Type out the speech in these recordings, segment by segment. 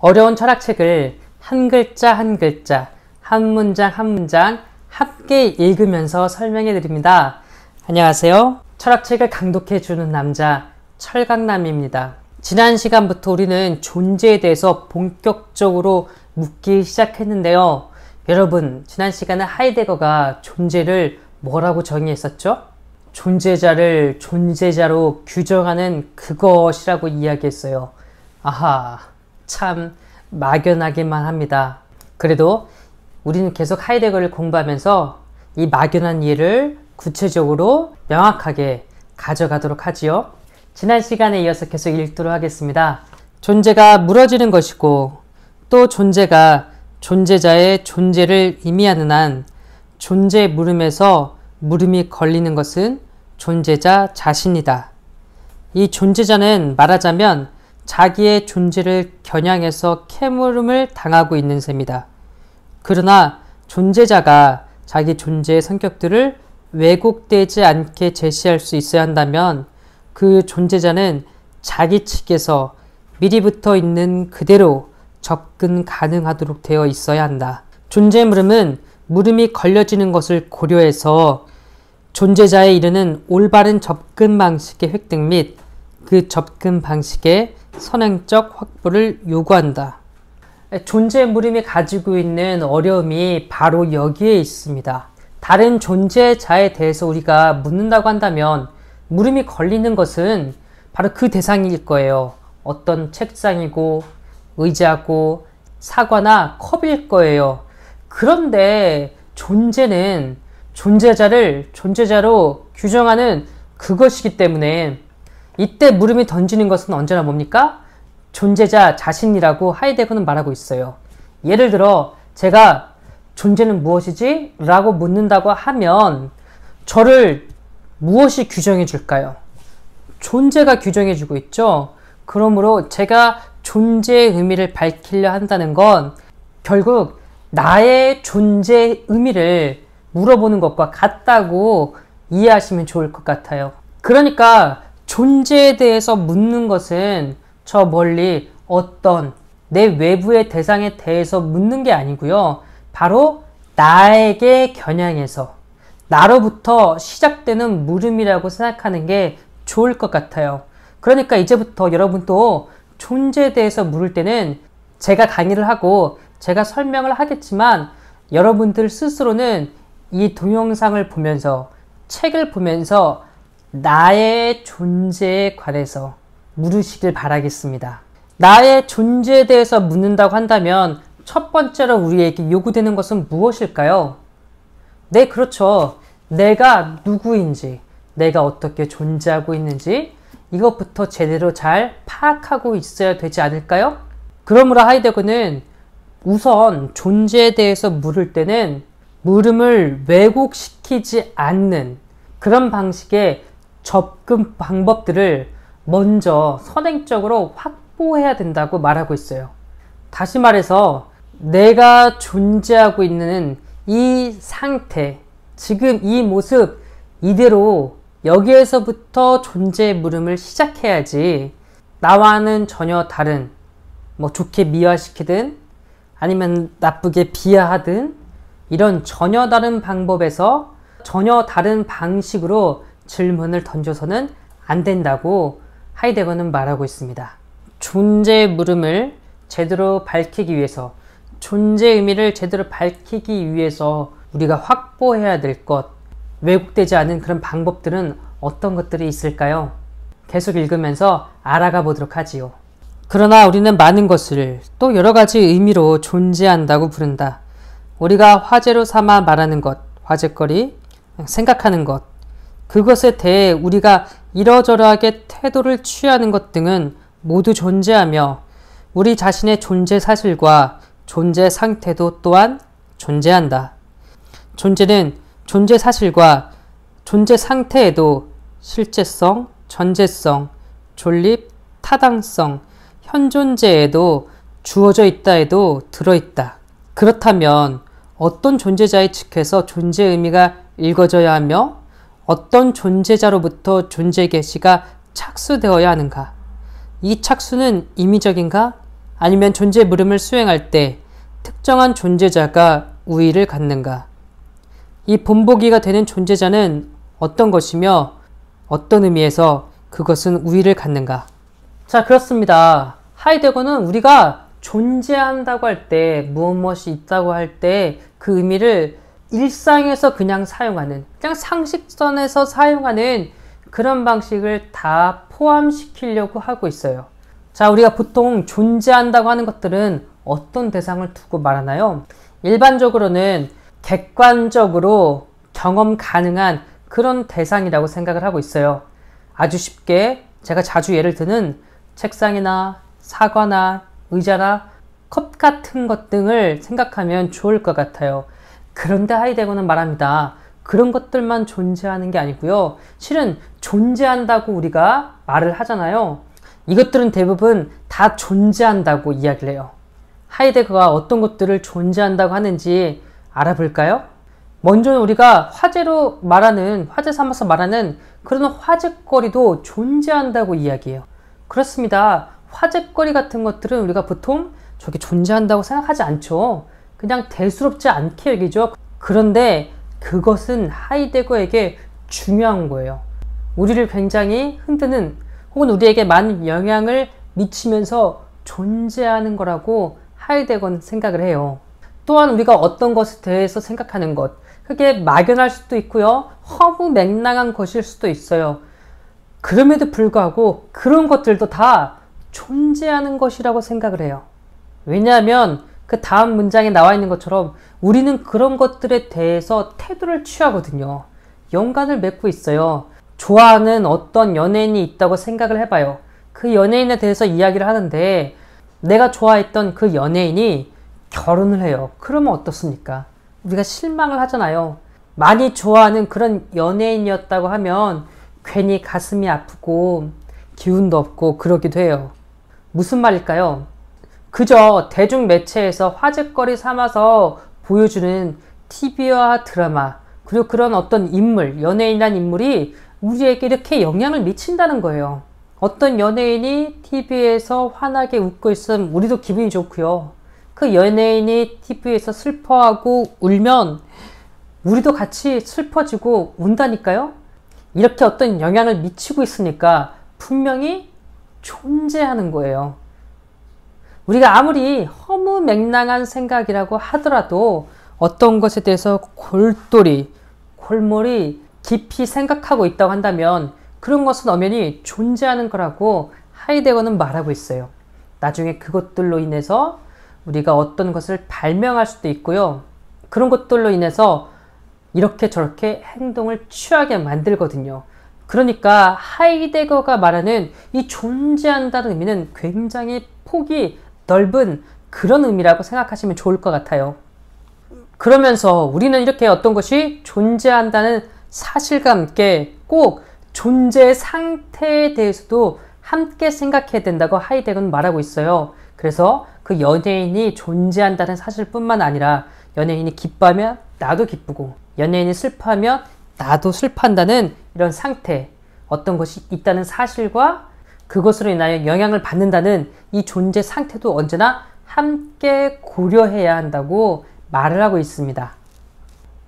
어려운 철학책을 한 글자 한 글자, 한 문장 한 문장 함께 읽으면서 설명해 드립니다. 안녕하세요. 철학책을 강독해 주는 남자 철강남입니다. 지난 시간부터 우리는 존재에 대해서 본격적으로 묻기 시작했는데요. 여러분, 지난 시간에 하이데거가 존재를 뭐라고 정의했었죠? 존재자를 존재자로 규정하는 그것이라고 이야기했어요. 아하, 참 막연하기만 합니다. 그래도 우리는 계속 하이데거를 공부하면서 이 막연한 이해를 구체적으로 명확하게 가져가도록 하지요. 지난 시간에 이어서 계속 읽도록 하겠습니다. 존재가 무너지는 것이고 또 존재가 존재자의 존재를 의미하는 한 존재 물음에서 물음이 걸리는 것은 존재자 자신이다. 이 존재자는 말하자면 자기의 존재를 겨냥해서 캐물음을 당하고 있는 셈이다. 그러나 존재자가 자기 존재의 성격들을 왜곡되지 않게 제시할 수 있어야 한다면 그 존재자는 자기 측에서 미리부터 있는 그대로 접근 가능하도록 되어 있어야 한다. 존재 물음은 물음이 걸려지는 것을 고려해서 존재자에 이르는 올바른 접근 방식의 획득 및 그 접근 방식의 선행적 확보를 요구한다. 존재 물음이 가지고 있는 어려움이 바로 여기에 있습니다. 다른 존재자에 대해서 우리가 묻는다고 한다면 물음이 걸리는 것은 바로 그 대상일 거예요. 어떤 책상이고 의자고 사과나 컵일 거예요. 그런데 존재는 존재자를 존재자로 규정하는 그것이기 때문에 이때 물음이 던지는 것은 언제나 뭡니까? 존재자 자신이라고 하이데거는 말하고 있어요. 예를 들어 제가 존재는 무엇이지? 라고 묻는다고 하면 저를 무엇이 규정해 줄까요? 존재가 규정해 주고 있죠. 그러므로 제가 존재의 의미를 밝히려 한다는 건 결국 나의 존재의 의미를 물어보는 것과 같다고 이해하시면 좋을 것 같아요. 그러니까 존재에 대해서 묻는 것은 저 멀리 어떤 내 외부의 대상에 대해서 묻는 게 아니고요. 바로 나에게 겨냥해서 나로부터 시작되는 물음이라고 생각하는 게 좋을 것 같아요. 그러니까 이제부터 여러분도 존재에 대해서 물을 때는 제가 강의를 하고 제가 설명을 하겠지만 여러분들 스스로는 이 동영상을 보면서 책을 보면서 나의 존재에 관해서 물으시길 바라겠습니다. 나의 존재에 대해서 묻는다고 한다면 첫 번째로 우리에게 요구되는 것은 무엇일까요? 네, 그렇죠. 내가 누구인지, 내가 어떻게 존재하고 있는지, 이것부터 제대로 잘 파악하고 있어야 되지 않을까요? 그러므로 하이데그는 우선 존재에 대해서 물을 때는 물음을 왜곡시키지 않는 그런 방식의 접근 방법들을 먼저 선행적으로 확보해야 된다고 말하고 있어요. 다시 말해서 내가 존재하고 있는 이 상태, 지금 이 모습 이대로 여기에서부터 존재의 물음을 시작해야지 나와는 전혀 다른 뭐 좋게 미화시키든 아니면 나쁘게 비하하든 이런 전혀 다른 방법에서 전혀 다른 방식으로 질문을 던져서는 안 된다고 하이데거는 말하고 있습니다. 존재의 물음을 제대로 밝히기 위해서, 존재의 의미를 제대로 밝히기 위해서 우리가 확보해야 될 것, 왜곡되지 않은 그런 방법들은 어떤 것들이 있을까요? 계속 읽으면서 알아가 보도록 하지요. 그러나 우리는 많은 것을 또 여러 가지 의미로 존재한다고 부른다. 우리가 화제로 삼아 말하는 것, 화제거리, 생각하는 것, 그것에 대해 우리가 이러저러하게 태도를 취하는 것 등은 모두 존재하며 우리 자신의 존재 사실과 존재 상태도 또한 존재한다. 존재는 존재 사실과 존재 상태에도 실제성, 전제성, 존립, 타당성, 현존재에도 주어져 있다해도 들어있다. 그렇다면 어떤 존재자의 측에서 존재 의 의미가 읽어져야 하며 어떤 존재자로부터 존재 개시가 착수되어야 하는가? 이 착수는 임의적인가? 아니면 존재 물음을 수행할 때 특정한 존재자가 우위를 갖는가? 이 본보기가 되는 존재자는 어떤 것이며 어떤 의미에서 그것은 우위를 갖는가? 자, 그렇습니다. 하이데거는 우리가 존재한다고 할 때, 무엇 무엇이 있다고 할 때 그 의미를 일상에서 그냥 사용하는, 그냥 상식선에서 사용하는 그런 방식을 다 포함시키려고 하고 있어요. 자, 우리가 보통 존재한다고 하는 것들은 어떤 대상을 두고 말하나요? 일반적으로는 객관적으로 경험 가능한 그런 대상이라고 생각을 하고 있어요. 아주 쉽게 제가 자주 예를 드는 책상이나 사과나 의자나 컵 같은 것 등을 생각하면 좋을 것 같아요. 그런데 하이 데거는 말합니다. 그런 것들만 존재하는 게 아니고요. 실은 존재한다고 우리가 말을 하잖아요. 이것들은 대부분 다 존재한다고 이야기를 해요. 하이데거가 어떤 것들을 존재한다고 하는지 알아볼까요? 먼저 우리가 화제로 말하는, 화제 삼아서 말하는 그런 화제거리도 존재한다고 이야기해요. 그렇습니다. 화제거리 같은 것들은 우리가 보통 저게 존재한다고 생각하지 않죠. 그냥 대수롭지 않게 여기죠. 그런데 그것은 하이데거에게 중요한 거예요. 우리를 굉장히 흔드는 혹은 우리에게 많은 영향을 미치면서 존재하는 거라고 하이데거는 생각을 해요. 또한 우리가 어떤 것에 대해서 생각하는 것, 그게 막연할 수도 있고요. 허무맹랑한 것일 수도 있어요. 그럼에도 불구하고 그런 것들도 다 존재하는 것이라고 생각을 해요. 왜냐하면 그 다음 문장에 나와 있는 것처럼 우리는 그런 것들에 대해서 태도를 취하거든요. 연관을 맺고 있어요. 좋아하는 어떤 연예인이 있다고 생각을 해봐요. 그 연예인에 대해서 이야기를 하는데 내가 좋아했던 그 연예인이 결혼을 해요. 그러면 어떻습니까? 우리가 실망을 하잖아요. 많이 좋아하는 그런 연예인이었다고 하면 괜히 가슴이 아프고 기운도 없고 그러기도 해요. 무슨 말일까요? 그저 대중 매체에서 화제거리 삼아서 보여주는 TV와 드라마, 그리고 그런 어떤 인물, 연예인이란 인물이 우리에게 이렇게 영향을 미친다는 거예요. 어떤 연예인이 TV에서 환하게 웃고 있으면 우리도 기분이 좋고요. 그 연예인이 TV에서 슬퍼하고 울면 우리도 같이 슬퍼지고 운다니까요. 이렇게 어떤 영향을 미치고 있으니까 분명히 존재하는 거예요. 우리가 아무리 허무맹랑한 생각이라고 하더라도 어떤 것에 대해서 골똘히, 골몰이 깊이 생각하고 있다고 한다면 그런 것은 엄연히 존재하는 거라고 하이데거는 말하고 있어요. 나중에 그것들로 인해서 우리가 어떤 것을 발명할 수도 있고요. 그런 것들로 인해서 이렇게 저렇게 행동을 취하게 만들거든요. 그러니까 하이데거가 말하는 이 존재한다는 의미는 굉장히 폭이 넓은 그런 의미라고 생각하시면 좋을 것 같아요. 그러면서 우리는 이렇게 어떤 것이 존재한다는 사실과 함께 꼭 존재 상태에 대해서도 함께 생각해야 된다고 하이데거 말하고 있어요. 그래서 그 연예인이 존재한다는 사실뿐만 아니라 연예인이 기뻐하면 나도 기쁘고 연예인이 슬퍼하면 나도 슬퍼한다는 이런 상태, 어떤 것이 있다는 사실과 그것으로 인하여 영향을 받는다는 이 존재 상태도 언제나 함께 고려해야 한다고 말을 하고 있습니다.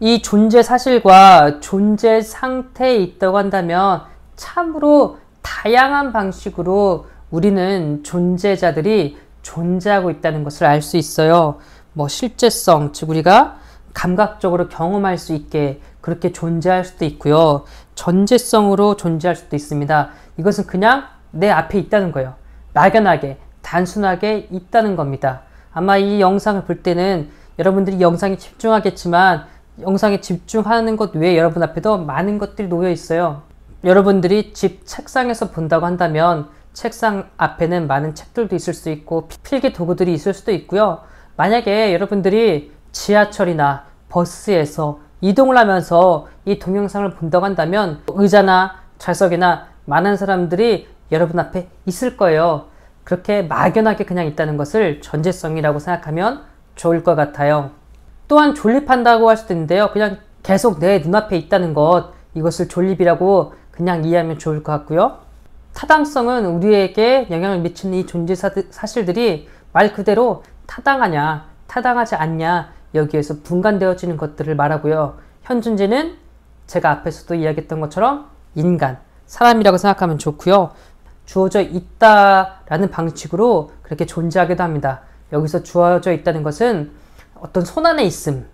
이 존재 사실과 존재 상태에 있다고 한다면 참으로 다양한 방식으로 우리는 존재자들이 존재하고 있다는 것을 알 수 있어요. 뭐 실제성, 즉 우리가 감각적으로 경험할 수 있게 그렇게 존재할 수도 있고요. 전제성으로 존재할 수도 있습니다. 이것은 그냥 내 앞에 있다는 거예요. 막연하게, 단순하게 있다는 겁니다. 아마 이 영상을 볼 때는 여러분들이 영상에 집중하겠지만 영상에 집중하는 것 외에 여러분 앞에도 많은 것들이 놓여 있어요. 여러분들이 집 책상에서 본다고 한다면 책상 앞에는 많은 책들도 있을 수 있고 필기 도구들이 있을 수도 있고요. 만약에 여러분들이 지하철이나 버스에서 이동을 하면서 이 동영상을 본다고 한다면 의자나 좌석이나 많은 사람들이 여러분 앞에 있을 거예요. 그렇게 막연하게 그냥 있다는 것을 전제성이라고 생각하면 좋을 것 같아요. 또한 존립한다고 할 수도 있는데요. 그냥 계속 내 눈앞에 있다는 것, 이것을 존립이라고 그냥 이해하면 좋을 것 같고요. 타당성은 우리에게 영향을 미치는 이 존재 사실들이 말 그대로 타당하냐, 타당하지 않냐, 여기에서 분간되어지는 것들을 말하고요. 현존재는 제가 앞에서도 이야기했던 것처럼 인간, 사람이라고 생각하면 좋고요. 주어져 있다라는 방식으로 그렇게 존재하기도 합니다. 여기서 주어져 있다는 것은 어떤 손안에 있음,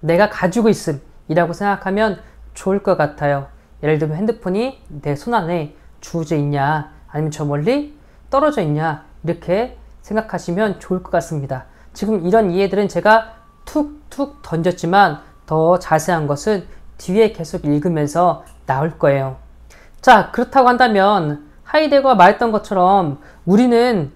내가 가지고 있음이라고 생각하면 좋을 것 같아요. 예를 들면 핸드폰이 내 손안에 주어져 있냐, 아니면 저 멀리 떨어져 있냐, 이렇게 생각하시면 좋을 것 같습니다. 지금 이런 이해들은 제가 툭툭 던졌지만 더 자세한 것은 뒤에 계속 읽으면서 나올 거예요. 자, 그렇다고 한다면 하이데거가 말했던 것처럼 우리는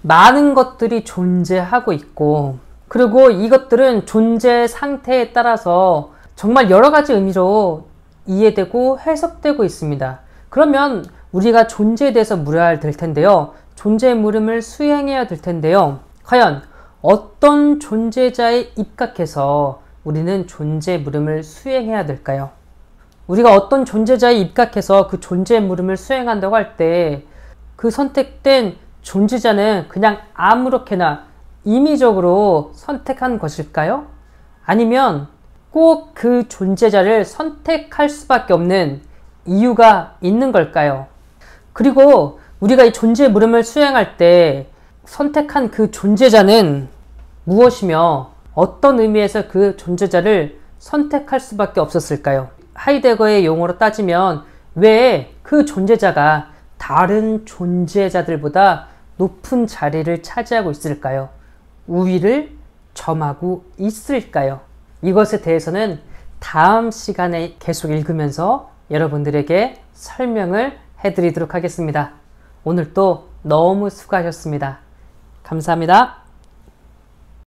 많은 것들이 존재하고 있고 그리고 이것들은 존재 상태에 따라서 정말 여러 가지 의미로 이해되고 해석되고 있습니다. 그러면 우리가 존재에 대해서 물어야 될 텐데요. 존재의 물음을 수행해야 될 텐데요. 과연 어떤 존재자에 입각해서 우리는 존재 물음을 수행해야 될까요? 우리가 어떤 존재자에 입각해서 그 존재의 물음을 수행한다고 할 때 그 선택된 존재자는 그냥 아무렇게나 임의적으로 선택한 것일까요? 아니면 꼭 그 존재자를 선택할 수밖에 없는 이유가 있는 걸까요? 그리고 우리가 이 존재 의 물음을 수행할 때 선택한 그 존재자는 무엇이며 어떤 의미에서 그 존재자를 선택할 수밖에 없었을까요? 하이데거의 용어로 따지면 왜 그 존재자가 다른 존재자들보다 높은 자리를 차지하고 있을까요? 우위를 점하고 있을까요? 이것에 대해서는 다음 시간에 계속 읽으면서 여러분들에게 설명을 해드리도록 하겠습니다. 오늘도 너무 수고하셨습니다. 감사합니다.